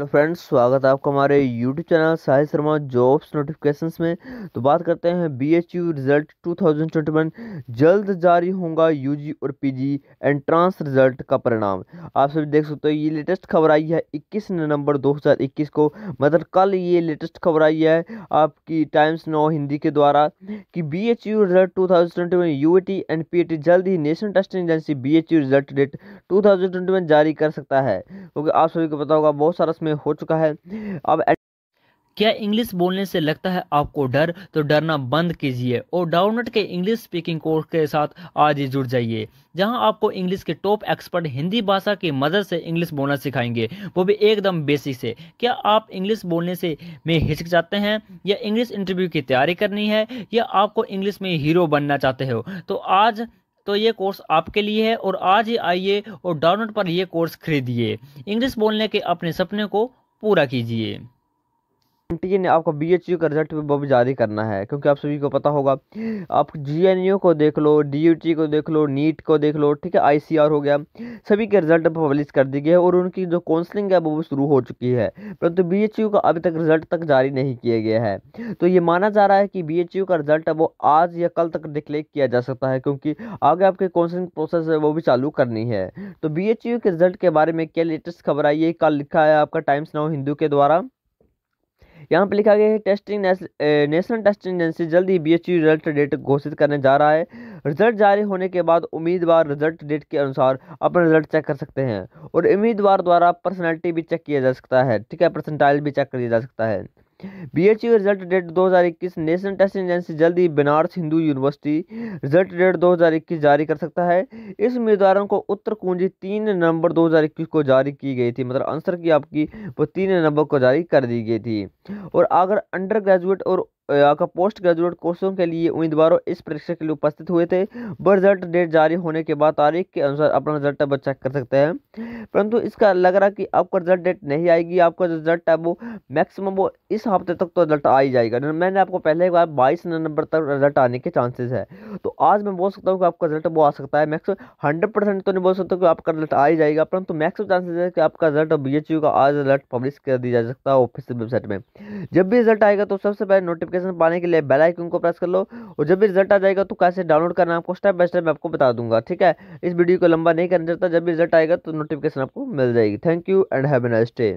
hello तो friends स्वागत है आपका हमारे YouTube channel Sahil Sharma jobs notifications में तो बात करते हैं बीएचयू रिजल्ट 2021 जल्द जारी होगा यूजी और पीजी एंट्रांस रिजल्ट का परिणाम आप सभी देख सकते हो ये लेटेस्ट खबर आई है 21 नवंबर 2021 को मतलब कल ये लेटेस्ट खबर आई है आपकी टाइम्स नो हिंदी के द्वारा कि B result two thousand and P जल्द ही national testing agency B result date टू जारी कर सकता है क्योंकि आप सभी को पता होगा बहुत सारा में हो चुका है अब क्या इंग्लिश बोलने से लगता है आपको डर तो डरना बंद कीजिए और डाउनलोड के इंग्लिश स्पीकिंग कोर्स के साथ आज ही जुड़ जाइए जहां आपको इंग्लिश के टॉप एक्सपर्ट हिंदी भाषा की मदद से इंग्लिश बोलना सिखाएंगे वो भी एकदम बेसिक से क्या आप इंग्लिश बोलने से में हिचक जाते हैं या इंग्लिश इंटरव्यू की तैयारी करनी है या आपको इंग्लिश में हीरो बनना चाहते हो तो आज तो ये कोर्स आपके लिए है और आज ही आइए और डाउनलोड पर यह कोर्स खरीदिए इंग्लिश बोलने के अपने सपने को पूरा कीजिए एनटीए ने आपका बीएचयू का रिजल्ट बहुत जारी करना है क्योंकि आप सभी को पता होगा आप जीएनयू को देख लो डीयूटी को देख लो नीट को देख लो ठीक है आईसीआर हो गया सभी के रिजल्ट पब्लिश कर दिए गए और उनकी जो काउंसलिंग है वो शुरू हो चुकी है परंतु तो बीएचयू का अभी तक रिजल्ट तक जारी नहीं किया गया है तो ये माना जा रहा है कि बीएचयू का रिजल्ट वो आज या कल तक डिक्लेयर किया जा सकता है क्योंकि आगे आपकी काउंसलिंग प्रोसेस है वो भी चालू करनी है तो बी के रिजल्ट के बारे में क्या लेटेस्ट खबर आई है कल लिखा है आपका टाइम्स नाउ हिंदू के द्वारा यहाँ पर लिखा गया है टेस्टिंग नेशनल टेस्टिंग एजेंसी जल्द ही बी रिजल्ट डेट घोषित करने जा रहा है रिजल्ट जारी होने के बाद उम्मीदवार रिजल्ट डेट के अनुसार अपना रिजल्ट चेक कर सकते हैं और उम्मीदवार द्वारा पर्सनैलिटी भी चेक किया जा सकता है ठीक है परसेंटाइल भी चेक किया जा सकता है BHU result date 2021 national test agency जल्द ही Banaras Hindu university result date 2021 जारी कर सकता है इस उम्मीदवारों को उत्तर कुंजी तीन नवंबर 2021 को जारी की गई थी मतलब आंसर की आपकी वो तीन नवंबर को जारी कर दी गई थी और अगर अंडर ग्रेजुएट और आपका पोस्ट ग्रेजुएट कोर्सों के लिए उम्मीदवारों इस परीक्षा के लिए उपस्थित हुए थे वह रिजल्ट डेट जारी होने के बाद तारीख के अनुसार अपना रिजल्ट अब चेक कर सकते हैं परंतु इसका लग रहा कि आपका रिजल्ट डेट नहीं आएगी आपका जो रिजल्ट है वो मैक्सिमम वो इस हफ्ते तक तो रिजल्ट आ ही जाएगा मैंने आपको पहले एक बार बाईस नवंबर तक रिजल्ट आने के चांसेज है तो आज मैं बोल सकता हूँ कि आपका रिजल्ट वो आ सकता है मैक्सिमम हंड्रेड तो नहीं बोल सकता कि आपका रिजल्ट आ ही जाएगा परंतु मैक्सिमम चांसेज है कि आपका रिजल्ट बी एच का आज रिजल्ट पब्लिश कर दिया जा सकता है ऑफिसियल वेबसाइट में जब भी रिजल्ट आएगा तो सबसे पहले नोटिफिकेशन नोटिफिकेशन पाने के लिए बेल आइकन को प्रेस कर लो और जब भी रिजल्ट आ जाएगा तो कैसे डाउनलोड करना आपको स्टेप बाय स्टेप मैं आपको बता दूंगा ठीक है इस वीडियो को लंबा नहीं करना चाहता जब भी रिजल्ट आएगा तो नोटिफिकेशन आपको मिल जाएगी thank you and have a nice day